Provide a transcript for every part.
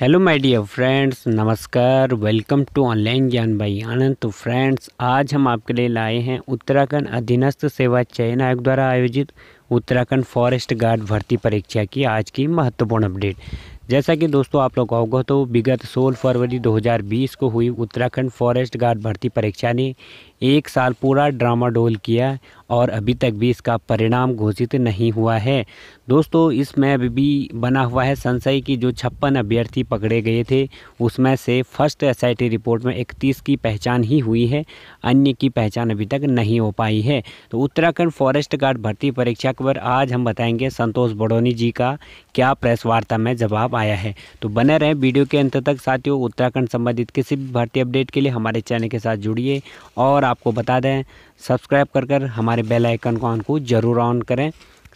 hello my dear friends नमस्कार welcome to online Gyan भाई आनंद तो फ्रेंड्स आज हम आपके लिए लाए हैं उत्तराखंड अधीनस्थ सेवा चयन आयोग द्वारा आयोजित उत्तराखंड फॉरेस्ट गार्ड भर्ती परीक्षा की आज की महत्वपूर्ण अपडेट जैसा कि दोस्तों आप लोग अवगत हो विगत 16 फरवरी 2020 को हुई उत्तराखंड फॉरेस्ट गार्ड भर्ती परीक्षा ने एक साल पूरा ड्रामा डोल किया और अभी तक भी इसका परिणाम घोषित नहीं हुआ है दोस्तों इसमें अभी भी बना हुआ है संशय की जो छप्पन अभ्यर्थी पकड़े गए थे उसमें से फर्स्ट एस रिपोर्ट में इकतीस की पहचान ही हुई है अन्य की पहचान अभी तक नहीं हो पाई है तो उत्तराखंड फॉरेस्ट गार्ड भर्ती परीक्षा पर आज हम बताएंगे संतोष बड़ोनी जी का क्या प्रेस वार्ता में जवाब आया है तो बने रहें वीडियो के अंत तक साथियों उत्तराखंड संबंधित किसी भी भर्ती अपडेट के लिए हमारे चैनल के साथ जुड़िए और आपको बता दें सब्सक्राइब कर हमारे हमारे बेल आइकन को ऑन को ज़रूर ऑन करें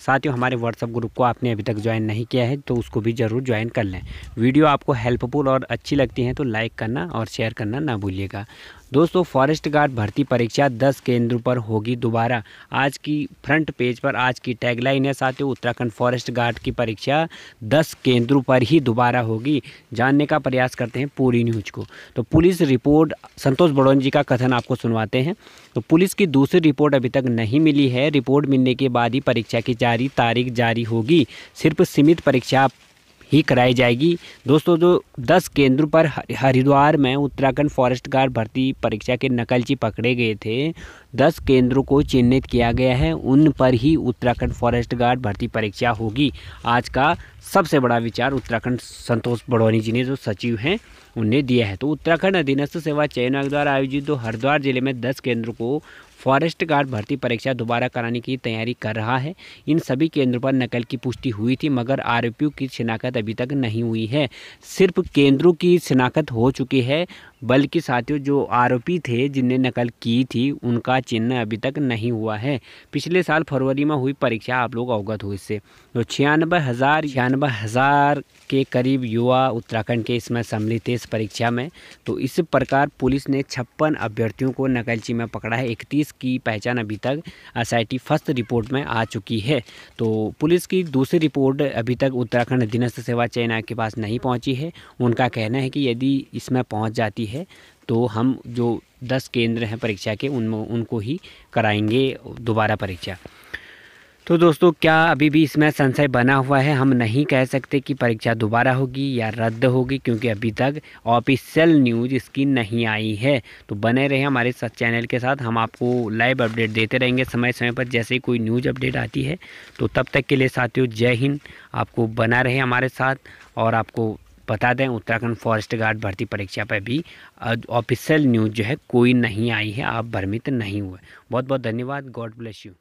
साथ ही हमारे व्हाट्सअप ग्रुप को आपने अभी तक ज्वाइन नहीं किया है तो उसको भी ज़रूर ज्वाइन कर लें वीडियो आपको हेल्पफुल और अच्छी लगती है तो लाइक करना और शेयर करना ना भूलिएगा दोस्तों फॉरेस्ट गार्ड भर्ती परीक्षा 10 केंद्रों पर होगी दोबारा आज की फ्रंट पेज पर आज की टैगलाइन है साथ ही उत्तराखंड फॉरेस्ट गार्ड की परीक्षा 10 केंद्रों पर ही दोबारा होगी जानने का प्रयास करते हैं पूरी न्यूज को तो पुलिस रिपोर्ट संतोष बड़ौन जी का कथन आपको सुनवाते हैं तो पुलिस की दूसरी रिपोर्ट अभी तक नहीं मिली है रिपोर्ट मिलने के बाद ही परीक्षा की जा जारी तारीख जारी होगी सिर्फ सीमित परीक्षा ही कराई जाएगी दोस्तों जो दस केंद्रों पर हरिद्वार में उत्तराखंड फॉरेस्ट गार्ड भर्ती परीक्षा के नकलची पकड़े गए थे दस केंद्रों को चिन्हित किया गया है उन पर ही उत्तराखंड फॉरेस्ट गार्ड भर्ती परीक्षा होगी आज का सबसे बड़ा विचार उत्तराखंड संतोष बड़ोनी जी ने जो सचिव हैं उन्हें दिया है तो उत्तराखंड अधीनस्थ सेवा चयन द्वारा आयोजित दो हरिद्वार जिले में दस केंद्रों को फॉरेस्ट गार्ड भर्ती परीक्षा दोबारा कराने की तैयारी कर रहा है इन सभी केंद्रों पर नकल की पुष्टि हुई थी मगर आरोपियों की शिनाख्त अभी तक नहीं हुई है सिर्फ केंद्रों की शिनाख्त हो चुकी है बल्कि साथियों जो आरोपी थे जिनने नकल की थी उनका चिन्ह अभी तक नहीं हुआ है पिछले साल फरवरी में हुई परीक्षा आप लोग अवगत हुए इससे तो छियानबे हज़ार छियानबे हज़ार के करीब युवा उत्तराखंड के इसमें सम्मिलित थे इस परीक्षा में तो इस प्रकार पुलिस ने छप्पन अभ्यर्थियों को नकलची में पकड़ा है इकतीस की पहचान अभी तक एस फर्स्ट रिपोर्ट में आ चुकी है तो पुलिस की दूसरी रिपोर्ट अभी तक उत्तराखंड अधीनस्थ सेवा चयन के पास नहीं पहुँची है उनका कहना है कि यदि इसमें पहुँच जाती है तो हम जो दस केंद्र हैं परीक्षा के उन उनको ही कराएंगे दोबारा परीक्षा तो दोस्तों क्या अभी भी इसमें संशय बना हुआ है हम नहीं कह सकते कि परीक्षा दोबारा होगी या रद्द होगी क्योंकि अभी तक ऑफिशियल न्यूज़ इसकी नहीं आई है तो बने रहे हमारे साथ चैनल के साथ हम आपको लाइव अपडेट देते रहेंगे समय समय पर जैसे ही कोई न्यूज़ अपडेट आती है तो तब तक के लिए साथियों जय हिंद आपको बना रहे हमारे साथ और आपको बता दें उत्तराखंड फॉरेस्ट गार्ड भर्ती परीक्षा पर भी ऑफिशियल न्यूज़ जो है कोई नहीं आई है आप भ्रमित नहीं हुए बहुत बहुत धन्यवाद गॉड ब्लेस यू